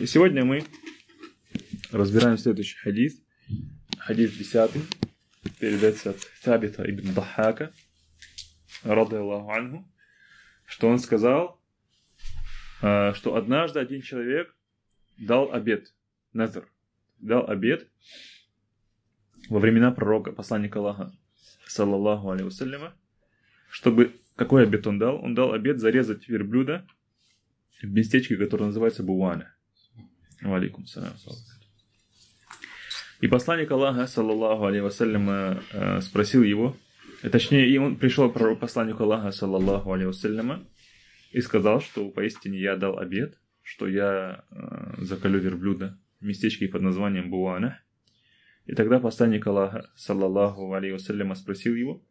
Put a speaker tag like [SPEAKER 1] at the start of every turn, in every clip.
[SPEAKER 1] И сегодня мы разбираем следующий хадис. Хадис 10 передается от Сабита ибн Дахака, рады Аллаху анху, что он сказал, э, что однажды один человек дал обед, назар, дал обед во времена пророка, посланника Аллаха, саллаллаху алейхи чтобы какой обед он дал? Он дал обед зарезать верблюда в местечке, которое называется Буана. Валикум, И посланник Аллаха, саллаллаху алейхи вассаляма, э, э, спросил его, э, точнее, и он пришел к посланнику Аллаха, саллаллаху алейхи вассаляма, и сказал, что поистине я дал обед, что я э, заколю верблюда в местечке под названием Буана. И тогда посланник Аллаха, саллаллаху алейхи вассаляма, спросил его,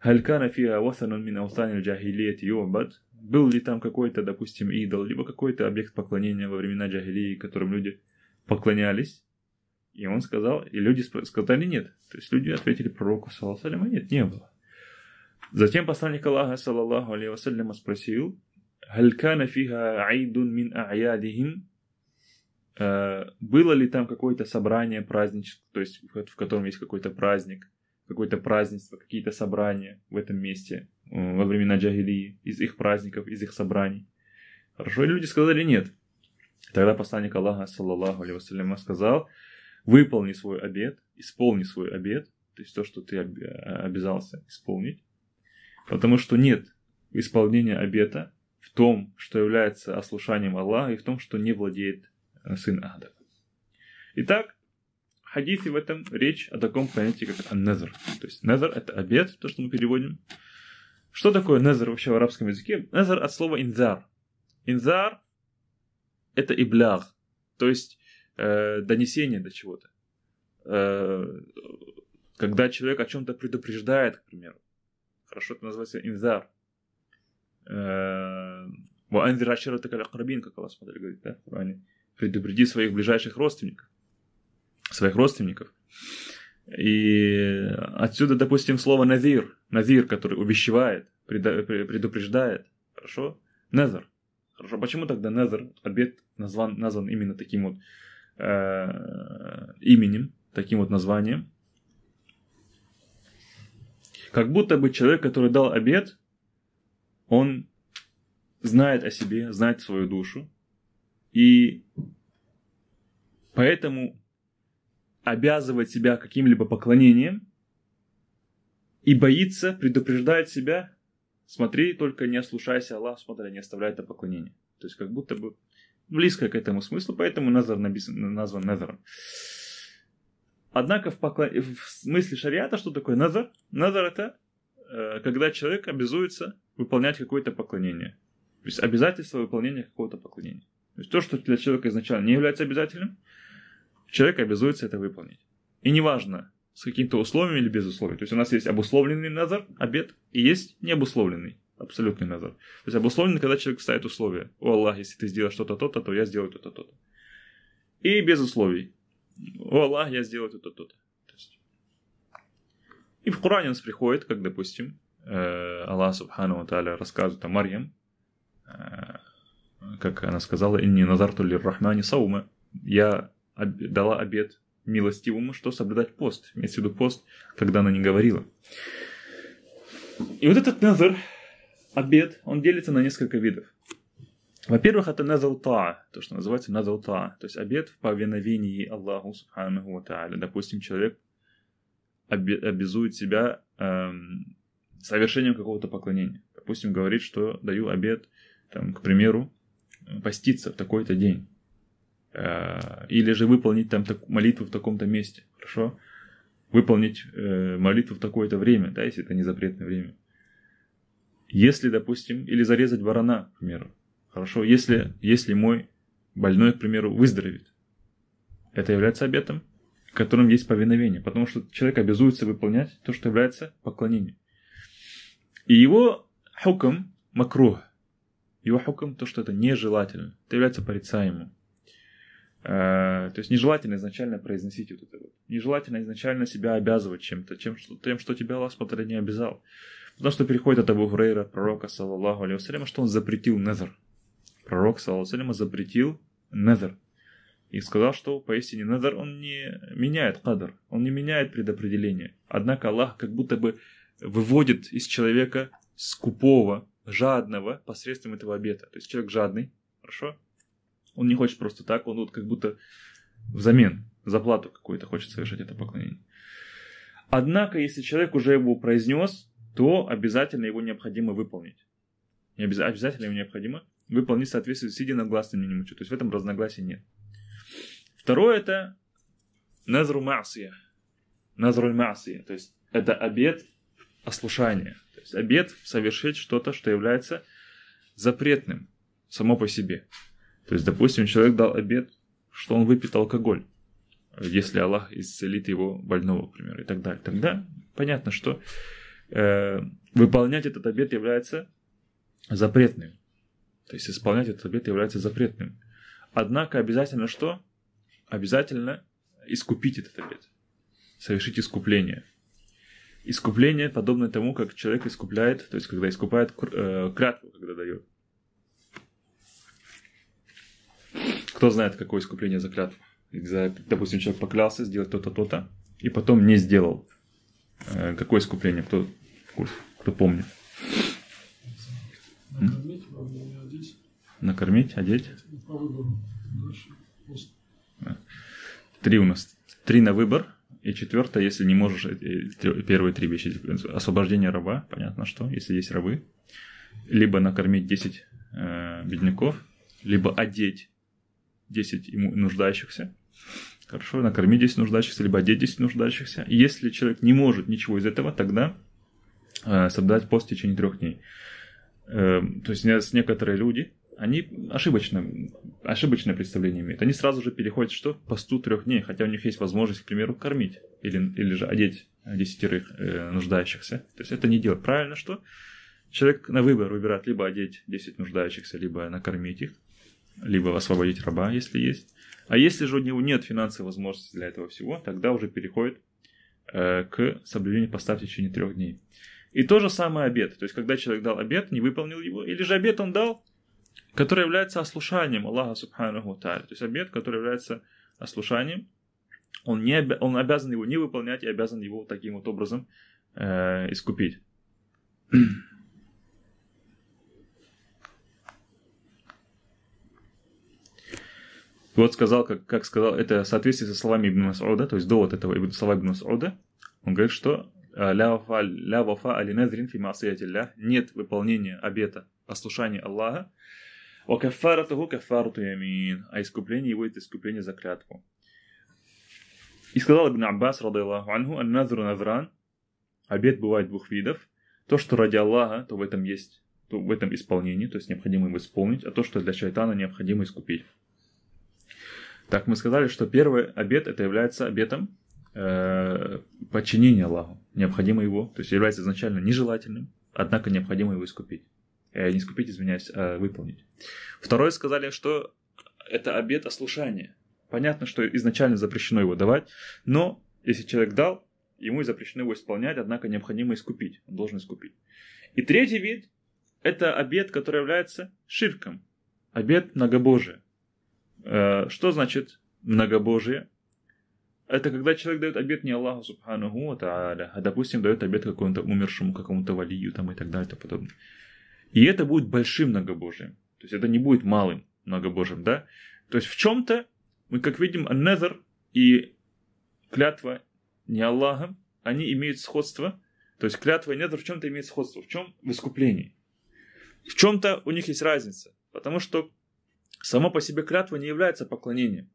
[SPEAKER 1] «Халькана фиа ватанун мин аутани джахилиет юбад?» был ли там какой-то, допустим, идол, либо какой-то объект поклонения во времена Джагилии, которым люди поклонялись. И он сказал, и люди сказали нет. То есть люди ответили пророку, саллаху нет, не было. Затем посланник Аллаха, саллаху алейхи спросил, «Халькана фиха аидун мин аядихим?» э, Было ли там какое-то собрание праздничное, то есть в котором есть какой-то праздник, какое-то празднество, какие-то собрания в этом месте – во времена Джагилии, из их праздников, из их собраний. Хорошо, и люди сказали нет. Тогда посланник Аллаха, саллаллаху алейхи сказал, выполни свой обед, исполни свой обед, то есть то, что ты а, обязался исполнить, потому что нет исполнения обета в том, что является ослушанием Аллаха и в том, что не владеет э, сын Адам. Итак, в хадисе в этом речь о таком понятии, как назар. То есть назар – это обед, то, что мы переводим – что такое назар вообще в арабском языке? Назар от слова инзар. Инзар – это ибляг, то есть э, донесение до чего-то. Э, когда человек о чем-то предупреждает, к примеру. Хорошо, это называется инзар. Э, Ваанзир Ашира Такаляхрабин, как Аллах смотри, говорит, да, в Предупреди своих ближайших родственников. Своих родственников. И отсюда, допустим, слово «назир», «назир», который увещевает, предупреждает, хорошо? «Незер». Хорошо, почему тогда «незер», обед, назван, назван именно таким вот э, именем, таким вот названием? Как будто бы человек, который дал обед, он знает о себе, знает свою душу, и поэтому обязывает себя каким-либо поклонением и боится, предупреждать себя, смотри, только не ослушайся Аллах, смотри, не оставляй это поклонение. То есть как будто бы близко к этому смыслу, поэтому назар назван назаром. Однако в, поклон... в смысле шариата что такое назар? Назар это э, когда человек обязуется выполнять какое-то поклонение. То есть обязательство выполнения какого-то поклонения. То есть то, что для человека изначально не является обязательным, человек обязуется это выполнить. И неважно, с какими-то условиями или без условий. То есть у нас есть обусловленный назар, обед, и есть необусловленный, абсолютный назар. То есть обусловленный, когда человек ставит условия. О, Аллах, если ты сделаешь что-то, то-то, то я сделаю то-то, то-то. И без условий. О, Аллах, я сделаю то-то, то-то. И в Коране у нас приходит, как, допустим, э, Аллах Субхану Таля рассказывает о Марьям, э, как она сказала, не Назар то ли рахмани саума». Я дала обед милостивому, что соблюдать пост. Имеется в виду пост, когда она не говорила. И вот этот назар, обед, он делится на несколько видов. Во-первых, это назалтаа, то, что называется назалтаа, то есть обед в повиновении Аллаху Субхану Ва Допустим, человек обязует себя эм, совершением какого-то поклонения. Допустим, говорит, что даю обед, там, к примеру, поститься в такой-то день. Э, или же выполнить там так, молитву в таком-то месте, хорошо? Выполнить э, молитву в такое-то время, да, если это не запретное время. Если, допустим, или зарезать барана, к примеру, хорошо? Если, если мой больной, к примеру, выздоровеет, это является обетом, в котором есть повиновение, потому что человек обязуется выполнять то, что является поклонением. И его хуком макрух, его хуком то, что это нежелательно, это является порицаемым. Э, то есть нежелательно изначально произносить вот это вот. Нежелательно изначально себя обязывать чем-то, чем, что тем, что тебя Аллах Субтитры не обязал. Потому что переходит от Абу Гурейра, пророка, саллаллаху алейхи что он запретил незер. Пророк, саллаллаху алейхи запретил незер. И сказал, что поистине незер, он не меняет кадр, он не меняет предопределение. Однако Аллах как будто бы выводит из человека скупого, жадного посредством этого обета. То есть человек жадный, хорошо, он не хочет просто так, он вот как будто взамен, заплату какую-то хочет совершать это поклонение. Однако, если человек уже его произнес, то обязательно его необходимо выполнить. обяз... Обязательно его необходимо выполнить в соответствии с единогласным минимумом. То есть в этом разногласия нет. Второе это назру масия. Назру масия. То есть это обед ослушания. То есть обед совершить что-то, что является запретным само по себе. То есть, допустим, человек дал обед, что он выпьет алкоголь, если Аллах исцелит его больного, к примеру, и так далее. Тогда понятно, что э, выполнять этот обед является запретным. То есть исполнять этот обет является запретным. Однако обязательно что? Обязательно искупить этот обет. Совершить искупление. Искупление подобно тому, как человек искупляет, то есть когда искупает э, кратву, когда дает. кто знает, какое искупление за клятву. Допустим, человек поклялся сделать то-то, то-то, и потом не сделал. Э, какое искупление? Кто в курсе? Кто помнит? Накормить, одеть. А. Три у нас. Три на выбор. И четвертое, если не можешь, э, э, первые три вещи. Освобождение раба, понятно что, если есть рабы. Либо накормить 10 э, бедняков, либо одеть 10 ему нуждающихся. Хорошо, накорми 10 нуждающихся, либо одеть 10 нуждающихся. И если человек не может ничего из этого, тогда э, соблюдать пост в течение трех дней. Э, то есть некоторые люди, они ошибочно, ошибочное представление имеют. Они сразу же переходят что? посту трех дней, хотя у них есть возможность, к примеру, кормить или, или же одеть десятерых э, нуждающихся. То есть это не делать. Правильно, что человек на выбор выбирает либо одеть 10 нуждающихся, либо накормить их либо освободить раба, если есть. А если же у него нет финансовой возможности для этого всего, тогда уже переходит э, к соблюдению поста в течение трех дней. И то же самое обед. То есть, когда человек дал обед, не выполнил его, или же обед он дал, который является ослушанием Аллаха Субхану Тааля. То есть, обед, который является ослушанием, он, не, он обязан его не выполнять и обязан его таким вот образом э, искупить. вот сказал, как, как сказал, это соответствие со словами Ибн Масуда, то есть довод этого Ибн, слова Ибн Масуда, он говорит, что «Ля вафа алинезрин фи маасиятилля» нет выполнения обета послушания Аллаха, «О кафаратуху кафарату ямин», а искупление его – это искупление за клятву. И сказал Ибн Аббас, рады Аллаху анху, «Анназру назран» обет бывает двух видов. То, что ради Аллаха, то в этом есть, то в этом исполнении, то есть необходимо его исполнить, а то, что для шайтана необходимо искупить. Так мы сказали, что первый обет это является обетом э, подчинения Аллаху. Необходимо его, то есть является изначально нежелательным, однако необходимо его искупить. Э, не искупить, извиняюсь, а выполнить. Второе сказали, что это обет ослушания. Понятно, что изначально запрещено его давать, но если человек дал, ему и запрещено его исполнять, однако необходимо искупить, он должен искупить. И третий вид – это обед, который является ширком, обед многобожия. Э, что значит многобожие? Это когда человек дает обед не Аллаху Субхану а, допустим, дает обед какому-то умершему, какому-то валию там, и так далее и тому подобное. И это будет большим многобожием. То есть это не будет малым многобожием, да? То есть в чем-то мы, как видим, аннезер и клятва не Аллахом, они имеют сходство. То есть клятва и недр в чем-то имеют сходство. В чем? В искуплении. В чем-то у них есть разница. Потому что Само по себе клятва не является поклонением.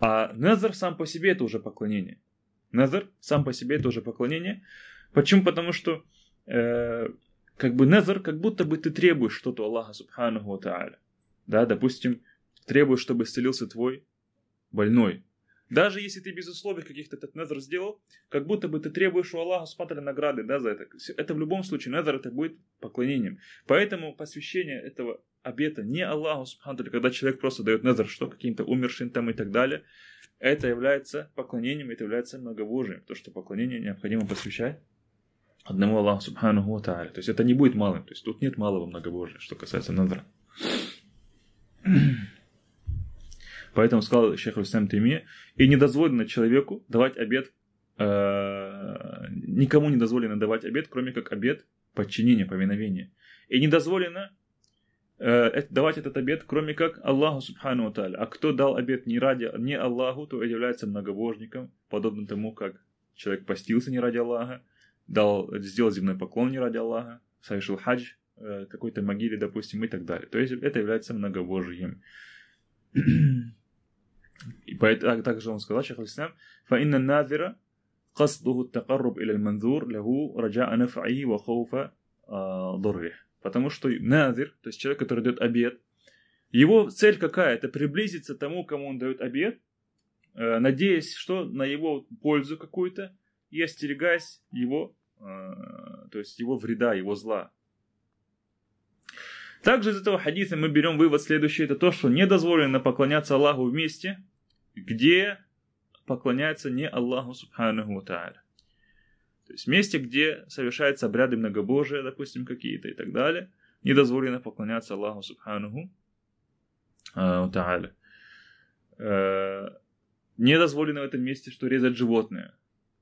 [SPEAKER 1] А Незер сам по себе это уже поклонение. Незер сам по себе это уже поклонение. Почему? Потому что э, как бы Незер, как будто бы ты требуешь что-то Аллаха Субхану Тааля. Да, допустим, требуешь, чтобы исцелился твой больной. Даже если ты без условий каких-то этот Незер сделал, как будто бы ты требуешь у Аллаха Субхану награды да, за это. Это в любом случае Незер это будет поклонением. Поэтому посвящение этого обета не Аллаху, субхану, когда человек просто дает незр, что каким-то умершим там и так далее, это является поклонением, это является многобожием, то что поклонение необходимо посвящать одному Аллаху, субхану ва То есть это не будет малым, то есть тут нет малого многобожия, что касается незра. Поэтому сказал шейх Рустам Тайми, и не дозволено человеку давать обед, э, никому не дозволено давать обед, кроме как обед подчинения, повиновения. И не дозволено Э, давать этот обет, кроме как Аллаху Субхану Таля. А кто дал обет не ради не Аллаху, то является многобожником, подобно тому, как человек постился не ради Аллаха, дал, сделал земной поклон не ради Аллаха, совершил хадж э, какой-то могиле, допустим, и так далее. То есть это является многобожием. и поэтому, также он сказал, Шейх Ислам, «Фаинна назира قصده التقرب إلى المنذور له رجاء نفعه وخوف ضره Потому что назир, то есть человек, который дает обед, его цель какая? Это приблизиться тому, кому он дает обед, э, надеясь, что на его пользу какую-то, и остерегаясь его, э, то есть его вреда, его зла. Также из этого хадиса мы берем вывод следующий, это то, что не дозволено поклоняться Аллаху вместе, где поклоняется не Аллаху Субханаху Тааля. То есть в месте, где совершаются обряды многобожия, допустим, какие-то и так далее, не дозволено поклоняться Аллаху Субхану э, Тааля. Э, не дозволено в этом месте, что резать животное.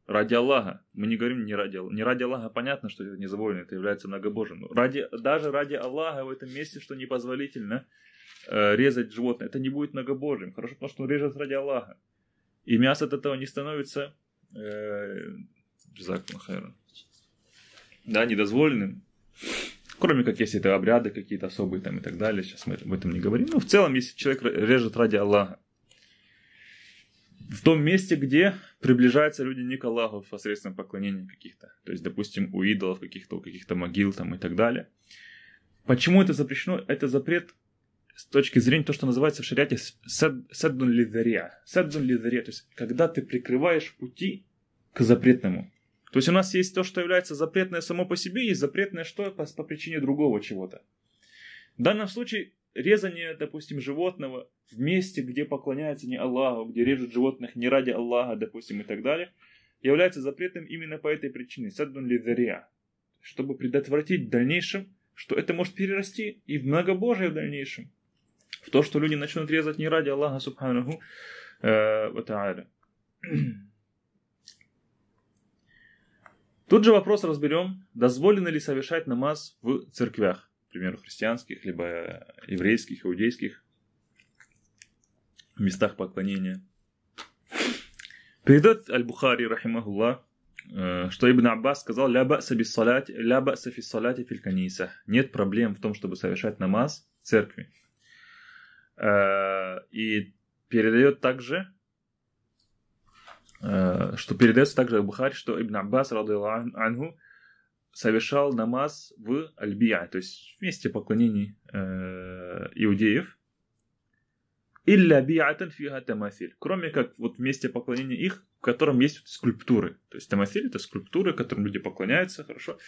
[SPEAKER 1] Ради Аллаха. Мы не говорим не ради Аллаха. Не ради Аллаха понятно, что это не это является многобожием. Но ради, даже ради Аллаха в этом месте, что непозволительно э, резать животное, это не будет многобожием. Хорошо, потому что он режет ради Аллаха. И мясо от этого не становится э, Джазакум хайра. Да, недозволенным. Кроме как если это обряды какие-то особые там и так далее. Сейчас мы об этом не говорим. Но ну, в целом, если человек режет ради Аллаха, в том месте, где приближаются люди не к Аллаху а посредством поклонения каких-то. То есть, допустим, у идолов каких-то, у каких-то могил там и так далее. Почему это запрещено? Это запрет с точки зрения то, что называется в шариате саддун лидария. Саддун лидария, то есть, когда ты прикрываешь пути к запретному. То есть у нас есть то, что является запретное само по себе, и запретное что по, по причине другого чего-то. В данном случае резание, допустим, животного в месте, где поклоняется не Аллаху, где режут животных не ради Аллаха, допустим, и так далее, является запретным именно по этой причине, саддун лидария, чтобы предотвратить в дальнейшем, что это может перерасти и в многобожие в дальнейшем, в то, что люди начнут резать не ради Аллаха, субханаху, э, Тут же вопрос разберем, дозволено ли совершать намаз в церквях, к примеру, христианских, либо э, еврейских, иудейских, местах поклонения. Передает Аль-Бухари, рахимахуллах, э, что Ибн Аббас сказал «Ля баса салят, ля баса фи саляти филь Нет проблем в том, чтобы совершать намаз в церкви. Э, и передает также Э, что передается также в Бухаре, что Ибн Аббас, рады ангу, совершал намаз в Альбия, то есть в месте поклонений э, иудеев. Илля би'атан фига тамасиль. Кроме как вот в месте поклонения их, в котором есть скульптуры. То есть тамасиль это скульптуры, которым люди поклоняются, хорошо.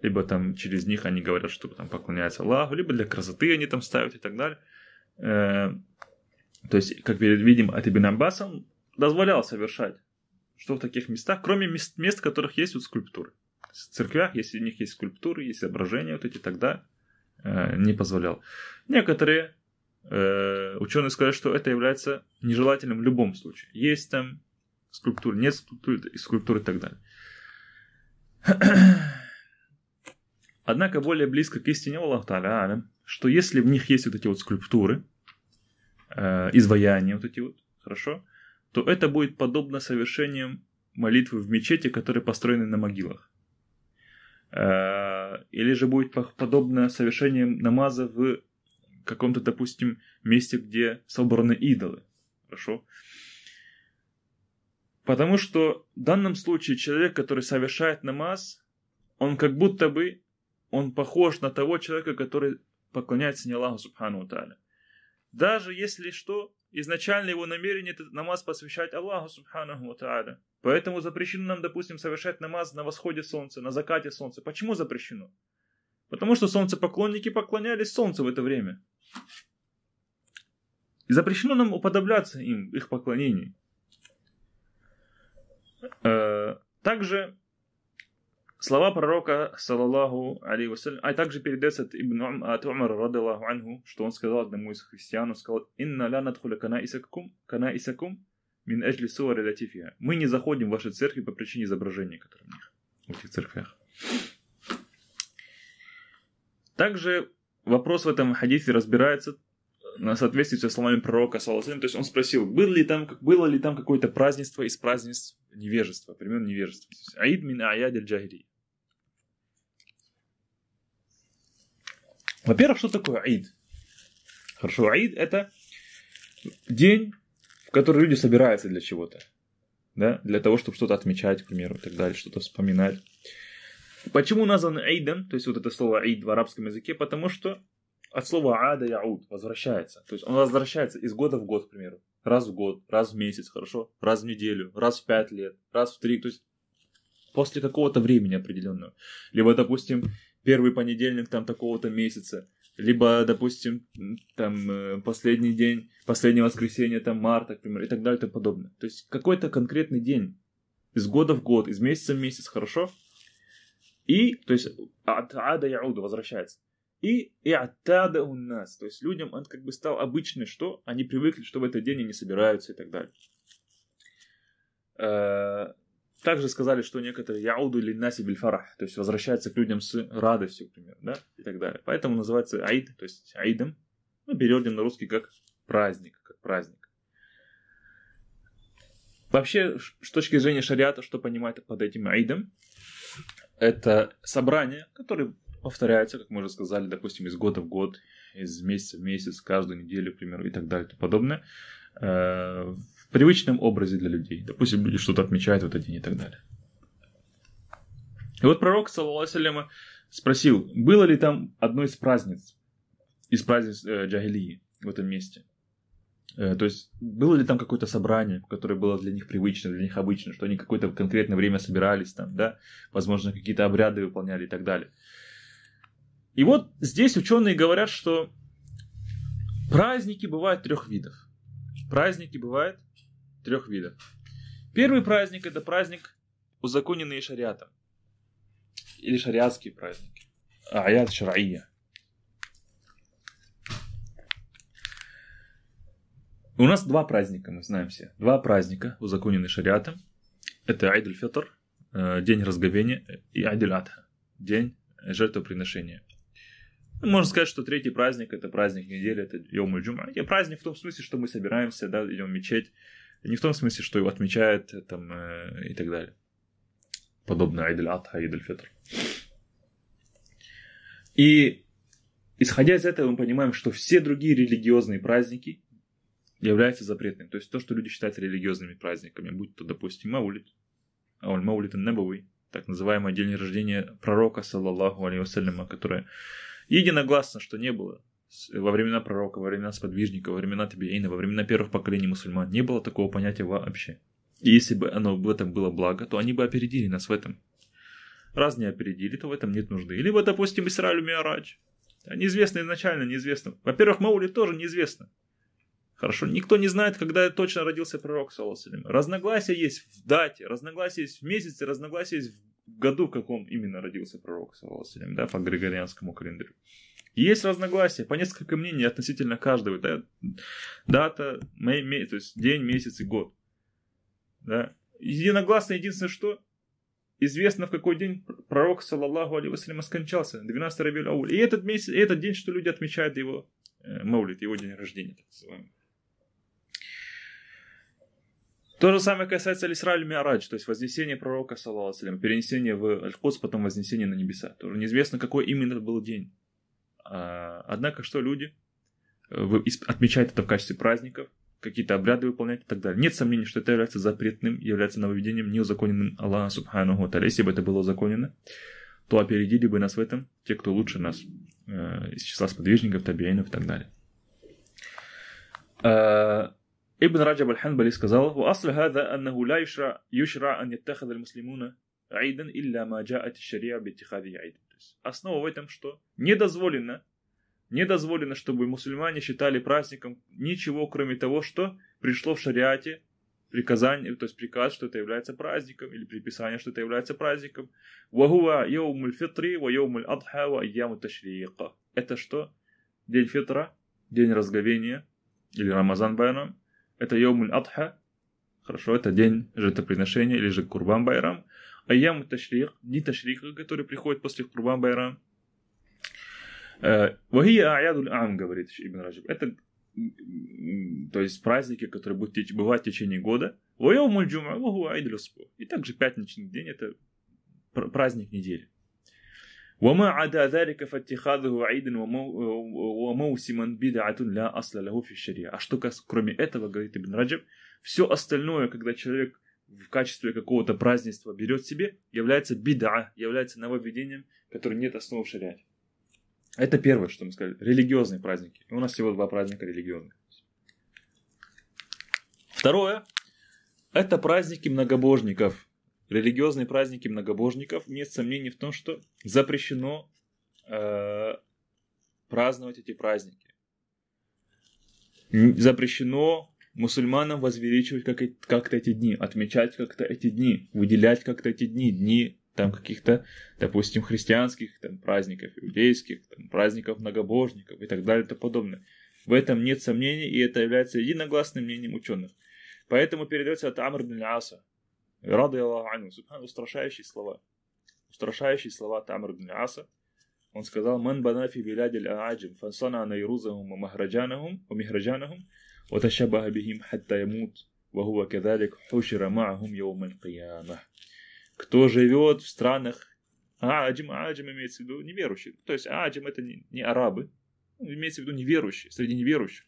[SPEAKER 1] Либо там через них они говорят, что там поклоняются Аллаху, либо для красоты они там ставят и так далее. Э, то есть, как видим, от Ибн Аббасом дозволял совершать что в таких местах, кроме мест, мест в которых есть вот скульптуры. В церквях, если у них есть скульптуры, есть изображения вот эти, тогда э, не позволял. Некоторые э, ученые сказали, что это является нежелательным в любом случае. Есть там скульптуры, нет скульптуры, скульптуры и так далее. Однако более близко к истине Аллах Та'аля, что если в них есть вот эти вот скульптуры, э, изваяния вот эти вот, хорошо, то это будет подобно совершением молитвы в мечети, которые построены на могилах. Э, или же будет подобно совершением намаза в каком-то, допустим, месте, где собраны идолы. Хорошо? Потому что в данном случае человек, который совершает намаз, он как будто бы, он похож на того человека, который поклоняется не Аллаху Субхану Тали. Даже если что, изначально его намерение это намаз посвящать Аллаху Субханаху Ва Поэтому запрещено нам, допустим, совершать намаз на восходе солнца, на закате солнца. Почему запрещено? Потому что солнцепоклонники поклонялись солнцу в это время. И запрещено нам уподобляться им, их поклонению. Э, также Слова пророка, саллаллаху алейхи а также передается от Ибн от Умара, радаллаху анху, что он сказал одному из христиан, он сказал, «Инна ля надхуля кана исакум, кана исакум, мин эжли суари Мы не заходим в ваши церкви по причине изображения, которые в них, в этих церквях. Также вопрос в этом хадисе разбирается э, на соответствии со словами пророка, саллаллаху то есть он спросил, было ли там, было ли там какое-то празднество из празднеств невежества, времен невежества. Аид мин аядиль джагирии. Во-первых, что такое Аид? Хорошо, Аид – это день, в который люди собираются для чего-то. Да? Для того, чтобы что-то отмечать, к примеру, и так далее, что-то вспоминать. Почему назван Аидом, то есть вот это слово Аид в арабском языке? Потому что от слова Ада Яуд возвращается. То есть он возвращается из года в год, к примеру. Раз в год, раз в месяц, хорошо? Раз в неделю, раз в пять лет, раз в три. То есть после какого-то времени определенного. Либо, допустим, первый понедельник там такого-то месяца, либо, допустим, там э, последний день, последнее воскресенье там марта, например, и так далее и тому подобное. То есть какой-то конкретный день из года в год, из месяца в месяц, хорошо? И, то есть, от ада яуду возвращается. И, и атада у нас, то есть людям он как бы стал обычный, что они привыкли, что в этот день они собираются и так далее. Э, также сказали, что некоторые яуду или наси бельфарах, то есть возвращаются к людям с радостью, например, да, и так далее. Поэтому называется айд, то есть айдом. ну, переводим на русский как праздник, как праздник. Вообще, с точки зрения шариата, что понимает под этим айдом? это собрание, которое повторяется, как мы уже сказали, допустим, из года в год, из месяца в месяц, каждую неделю, к примеру, и так далее и тому подобное. Э, привычном образе для людей. Допустим, люди что-то отмечают в этот день и так далее. И вот пророк, саллаху спросил, было ли там одно из праздниц, из праздниц э, Джагилии в этом месте. Э, то есть, было ли там какое-то собрание, которое было для них привычно, для них обычно, что они какое-то конкретное время собирались там, да, возможно, какие-то обряды выполняли и так далее. И вот здесь ученые говорят, что праздники бывают трех видов. Праздники бывают – трех видов. Первый праздник – это праздник, узаконенный шариатом. Или шариатские праздники. Аят шараия. У нас два праздника, мы знаем все. Два праздника, узаконенные шариатом. Это Айдуль Фетр, э, день разговения, э, и Айдуль Адха, день жертвоприношения. Ну, можно сказать, что третий праздник – это праздник недели, это Йомуль Джума. И праздник в том смысле, что мы собираемся, да, идем в мечеть, не в том смысле, что его отмечают э, там, э, и так далее. Подобно Айдель Атха, Айдель Фетр. И исходя из этого мы понимаем, что все другие религиозные праздники являются запретными. То есть то, что люди считают религиозными праздниками, будь то, допустим, Маулит, Ауль-Маулит Набуи, так называемый день рождения пророка, саллаллаху алейхи вассаляма, которое единогласно, что не было во времена пророка, во времена сподвижника, во времена табиейна во времена первых поколений мусульман не было такого понятия вообще. И если бы оно в этом было благо, то они бы опередили нас в этом. Раз не опередили, то в этом нет нужды. Либо, допустим, Исраиль Миарач. Неизвестно изначально, неизвестно. Во-первых, Маули тоже неизвестно. Хорошо, никто не знает, когда точно родился пророк, саллаху Разногласия есть в дате, разногласия есть в месяце, разногласия есть в году, в каком именно родился пророк, саллаху да, по григорианскому календарю. Есть разногласия по несколько мнений относительно каждого. Да? Дата, мей, мей, то есть день, месяц и год. Да? Единогласно единственное что? Известно, в какой день пророк, саллаллаху алейхи скончался. 12 Рабиль Ауль. И этот, месяц, и этот день, что люди отмечают его э, маулит, его день рождения, так называемый. То же самое касается Алисраль Миарадж, то есть вознесение пророка, саллаллаху саллаху перенесение в Аль-Кудс, потом вознесение на небеса. Тоже неизвестно, какой именно был день. А, однако что люди э, отмечают это в качестве праздников, какие-то обряды выполнять и так далее. Нет сомнений, что это является запретным, является нововведением, неузаконенным Аллаха Субхану Таля. Если бы это было законено, то опередили бы нас в этом те, кто лучше нас, э, из числа сподвижников, табиинов и так далее. А, Ибн Раджаб Аль-Ханбали сказал, «У وأصل هذا أنه لا يشرع يشرع أن يتخذ المسلمون عيدا إلا ما جاءت الشريعة باتخاذه عيدا. Ошибаюсь. Основа в этом что? Не дозволено. Не дозволено, чтобы мусульмане считали праздником ничего, кроме того, что пришло в шариате приказание, то есть приказ, что это является праздником, или приписание, что это является праздником. Вагува яумуль фитри, ва Это что? День фитра, день разговения, или Рамазан Байрам. Это яумуль адха, хорошо, это день жертвоприношения, или же Курбан Байрам. Аяму Ташрих, дни Ташриха, которые приходят после Курбан Байрам. Э, Вахия Аядуль Ам, говорит Ибн Раджиб. Это то есть праздники, которые будут бывать в течение года. И также пятничный день это праздник недели. وما عدا ذلك فاتخاذه عيدا وموسما بدعة لا أصل له في الشريعة. А что кроме этого, говорит Ибн Раджаб, все остальное, когда человек в качестве какого-то празднества берет себе, является бида, является нововведением, которое нет основы в шариате. Это первое, что мы сказали. Религиозные праздники. И у нас всего два праздника религиозных. Второе. Это праздники многобожников. Религиозные праздники многобожников. Нет сомнений в том, что запрещено э, праздновать эти праздники. Запрещено мусульманам возвеличивать как, как-то эти дни, отмечать как-то эти дни, выделять как-то эти дни, дни там каких-то, допустим, христианских там, праздников, иудейских, там, праздников многобожников и так далее и тому подобное. В этом нет сомнений, и это является единогласным мнением ученых. Поэтому передается от Амр бин Аса, рады Аллаху Ану, устрашающие слова. Устрашающие слова от Амр бин Аса. Он сказал, «Ман банафи билядель ааджим, фансана найрузахум и махраджанахум, и михраджанахум, وتشبه بهم حتى يموت وهو كذلك حشر معهم يوم القيامة Кто живет в странах а Аджим, Аджим имеется в виду неверующие. То есть Аджим это не, не арабы, имеется в виду неверующие, среди неверующих.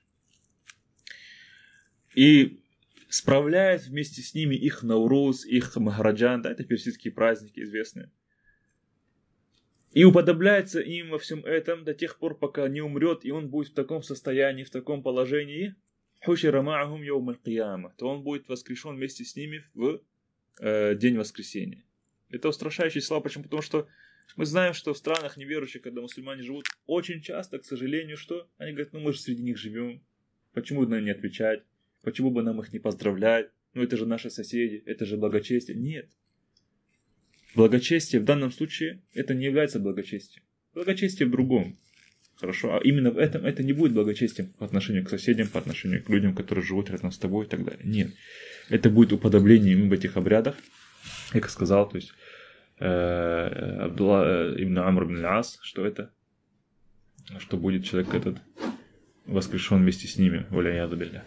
[SPEAKER 1] И справляет вместе с ними их Наурус, их Махараджан, да, это персидские праздники известные. И уподобляется им во всем этом до тех пор, пока не умрет, и он будет в таком состоянии, в таком положении, Хушира маахум йоум кияма, то он будет воскрешен вместе с ними в э, день воскресения. Это устрашающие слова, почему? Потому что мы знаем, что в странах неверующих, когда мусульмане живут, очень часто, к сожалению, что? Они говорят, ну мы же среди них живем, почему бы нам не отвечать, почему бы нам их не поздравлять, ну это же наши соседи, это же благочестие. Нет. Благочестие в данном случае это не является благочестием. Благочестие в другом хорошо, а именно в этом это не будет благочестием по отношению к соседям, по отношению к людям, которые живут рядом с тобой и так далее. Нет. Это будет уподобление им в этих обрядах, как сказал, то есть э, Абдулла э, ибн Амр ибн Ас, что это? Что будет человек этот воскрешен вместе с ними, валяяду билля.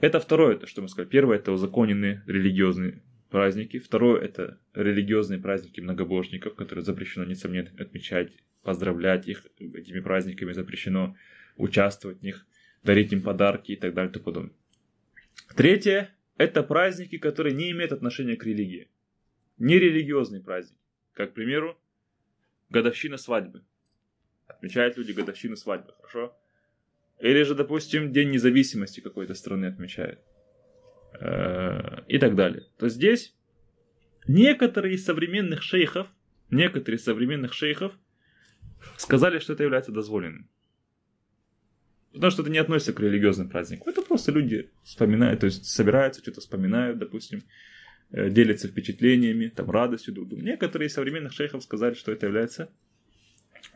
[SPEAKER 1] Это второе, это, что мы сказали. Первое – это узаконенные религиозные праздники. Второе – это религиозные праздники многобожников, которые запрещено, несомненно, отмечать поздравлять их этими праздниками, запрещено участвовать в них, дарить им подарки и так далее и тому подобное. Третье – это праздники, которые не имеют отношения к религии. Не религиозные праздники. Как, к примеру, годовщина свадьбы. Отмечают люди годовщину свадьбы, хорошо? Или же, допустим, День независимости какой-то страны отмечают. Э, и так далее. То здесь некоторые современных шейхов, некоторые современных шейхов – сказали, что это является дозволенным. Потому что это не относится к религиозным праздникам. Это просто люди вспоминают, то есть собираются, что-то вспоминают, допустим, э, делятся впечатлениями, там, радостью друг другу. Некоторые современных шейхов сказали, что это является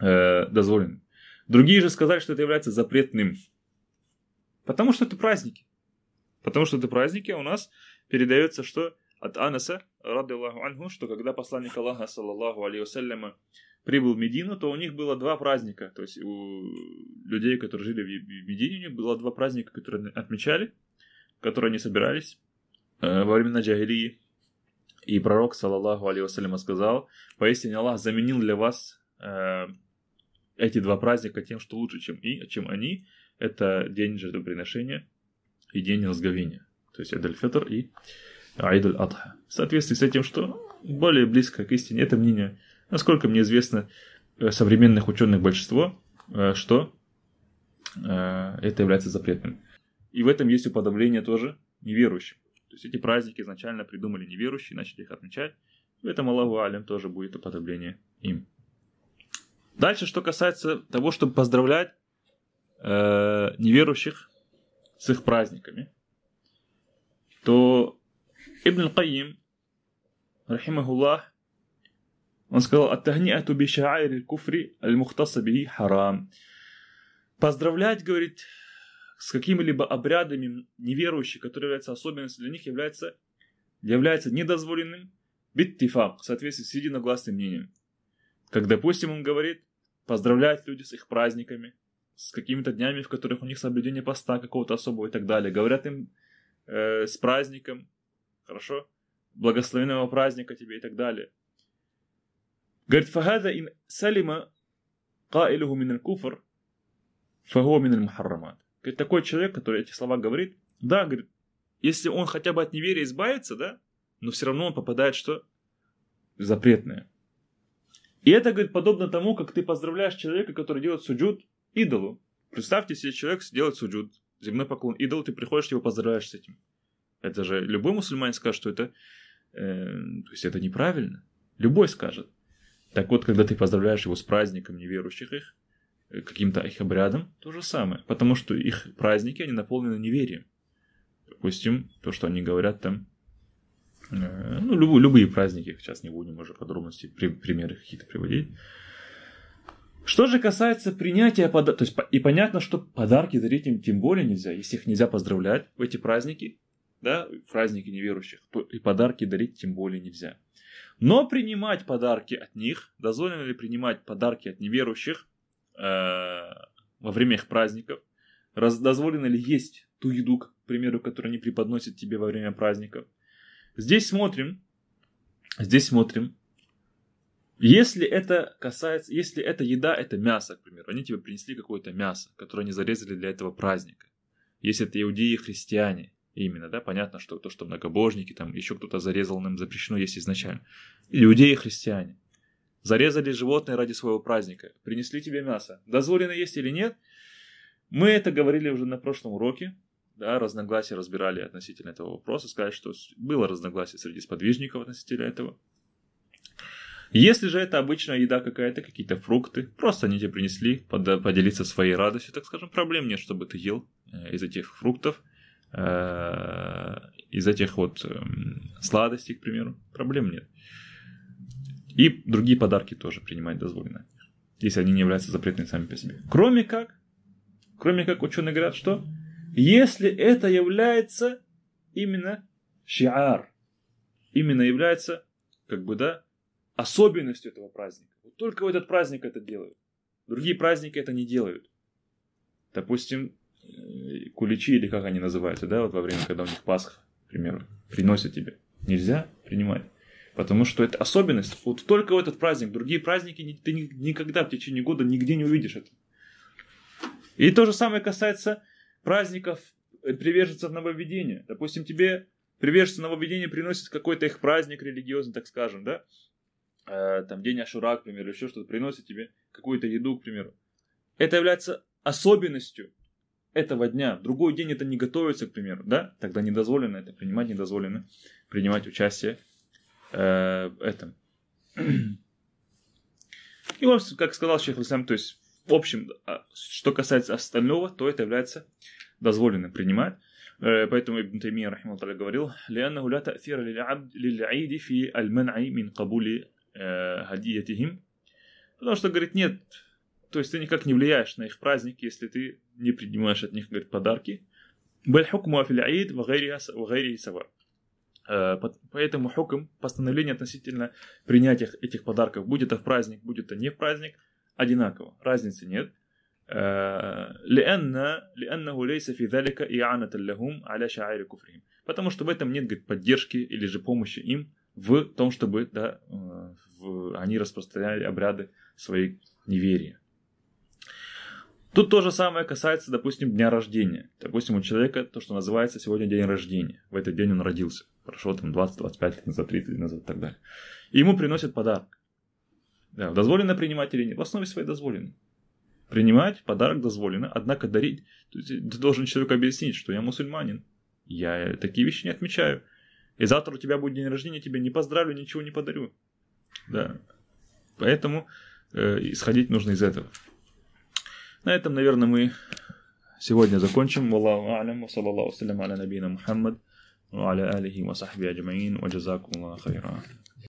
[SPEAKER 1] э, дозволенным. Другие же сказали, что это является запретным. Потому что это праздники. Потому что это праздники, а у нас передается, что от Анаса, рады Аллаху анху, что когда посланник Аллаха, саллаллаху алейхи прибыл в Медину, то у них было два праздника. То есть у людей, которые жили в Медине, у них было два праздника, которые отмечали, которые они собирались э, во времена Джагирии И пророк, саллаллаху алейхи сказал, поистине Аллах заменил для вас э, эти два праздника тем, что лучше, чем, и, чем они. Это день жертвоприношения и день разговения. То есть Адаль Фетр и Айдаль аль-Адха. В соответствии с этим, что более близко к истине, это мнение Насколько мне известно, э, современных ученых большинство, э, что э, это является запретным. И в этом есть уподобление тоже неверующим. То есть эти праздники изначально придумали неверующие, начали их отмечать. В этом Аллаху Алим тоже будет уподобление им. Дальше, что касается того, чтобы поздравлять э, неверующих с их праздниками, то Ибн Каим, рахимахуллах, он сказал, «Аттахниату бишаайри куфри аль-мухтаса харам». Поздравлять, говорит, с какими-либо обрядами неверующих, которые являются особенностью для них, является, является недозволенным биттифак, в соответствии с единогласным мнением. Как, допустим, он говорит, поздравлять люди с их праздниками, с какими-то днями, в которых у них соблюдение поста какого-то особого и так далее. Говорят им э, с праздником, хорошо, благословенного праздника тебе и так далее. قالت فهذا إن سلم قائله من الكفر فهو من المحرمات. Говорит, такой человек, который эти слова говорит, да, говорит, если он хотя бы от неверия избавится, да, но все равно он попадает что? Запретное. И это, говорит, подобно тому, как ты поздравляешь человека, который делает суджуд идолу. Представьте себе, человек делает суджуд, земной поклон идолу, ты приходишь, его поздравляешь с этим. Это же любой мусульманин скажет, что это, э, то есть это неправильно. Любой скажет. Так вот, когда ты поздравляешь его с праздником неверующих их, э, каким-то их обрядом, то же самое. Потому что их праздники, они наполнены неверием. Допустим, то, что они говорят там, э, ну, любые, любые праздники, сейчас не будем уже подробности, примеры какие-то приводить. Что же касается принятия подарков, то есть и понятно, что подарки дарить им тем более нельзя, если их нельзя поздравлять в эти праздники, да, праздники неверующих, и подарки дарить тем более нельзя. Но принимать подарки от них, дозволено ли принимать подарки от неверующих э, во время их праздников, раз, дозволено ли есть ту еду, к примеру, которую они преподносят тебе во время праздников. Здесь смотрим, здесь смотрим, если это касается, если это еда, это мясо, к примеру, они тебе принесли какое-то мясо, которое они зарезали для этого праздника. Если это иудеи и христиане, именно, да, понятно, что то, что многобожники, там еще кто-то зарезал, им запрещено есть изначально. Люди и христиане. Зарезали животное ради своего праздника, принесли тебе мясо. Дозволено есть или нет? Мы это говорили уже на прошлом уроке, да, разногласия разбирали относительно этого вопроса, сказали, что было разногласие среди сподвижников относительно этого. Если же это обычная еда какая-то, какие-то фрукты, просто они тебе принесли, под, поделиться своей радостью, так скажем, проблем нет, чтобы ты ел э, из этих фруктов – Э, из этих вот эм, сладостей, к примеру, проблем нет. И другие подарки тоже принимать дозволено, если они не являются запретными сами по себе. Кроме как, кроме как ученые говорят, что если это является именно шиар, именно является, как бы, да, особенностью этого праздника. Вот только в этот праздник это делают. Другие праздники это не делают. Допустим, Э, куличи или как они называются, да, вот во время, когда у них Пасха, к примеру, приносят тебе. Нельзя принимать. Потому что это особенность. Вот только в этот праздник. Другие праздники ты никогда в течение года нигде не увидишь это. И то же самое касается праздников э, приверженцев нововведения. Допустим, тебе приверженцы нововведения приносят какой-то их праздник религиозный, так скажем, да? Э, там день Ашура, к примеру, еще что-то, приносят тебе какую-то еду, к примеру. Это является особенностью этого дня, другой день это не готовится, к примеру, да, тогда недозволено это принимать, недозволено принимать участие э, в этом. И, общем, как сказал Шейх Ислам, то есть, в общем, а, что касается остального, то это является дозволенным принимать. Э, поэтому Ибн Таймия, аллах говорил, «Лианнаху ля та'фира лил'аиди фи аль-ман'и мин кабули хадиятихим». Э, Потому что, говорит, нет то есть ты никак не влияешь на их праздник, если ты не принимаешь от них говорит, подарки. Э, поэтому хукм, постановление относительно принятия этих подарков, будь это в праздник, будь это не в праздник, одинаково, разницы нет. Э, Потому что в этом нет говорит, поддержки или же помощи им в том, чтобы да, э, в, они распространяли обряды своей неверия. Тут то же самое касается, допустим, дня рождения. Допустим, у человека то, что называется сегодня день рождения. В этот день он родился. Прошло там 20, 25 лет назад, 30 лет назад и так далее. И ему приносят подарок. Да, дозволено принимать или нет? В основе своей дозволено. Принимать подарок дозволено, однако дарить... Ты должен человеку объяснить, что я мусульманин. Я такие вещи не отмечаю. И завтра у тебя будет день рождения, тебе не поздравлю, ничего не подарю. Да. Поэтому э, исходить нужно из этого. На этом, наверное, мы сегодня закончим. Валлаху алям, ва саллаллаху аля набина Мухаммад, аля алихи ва сахби аджмаин, ва джазакум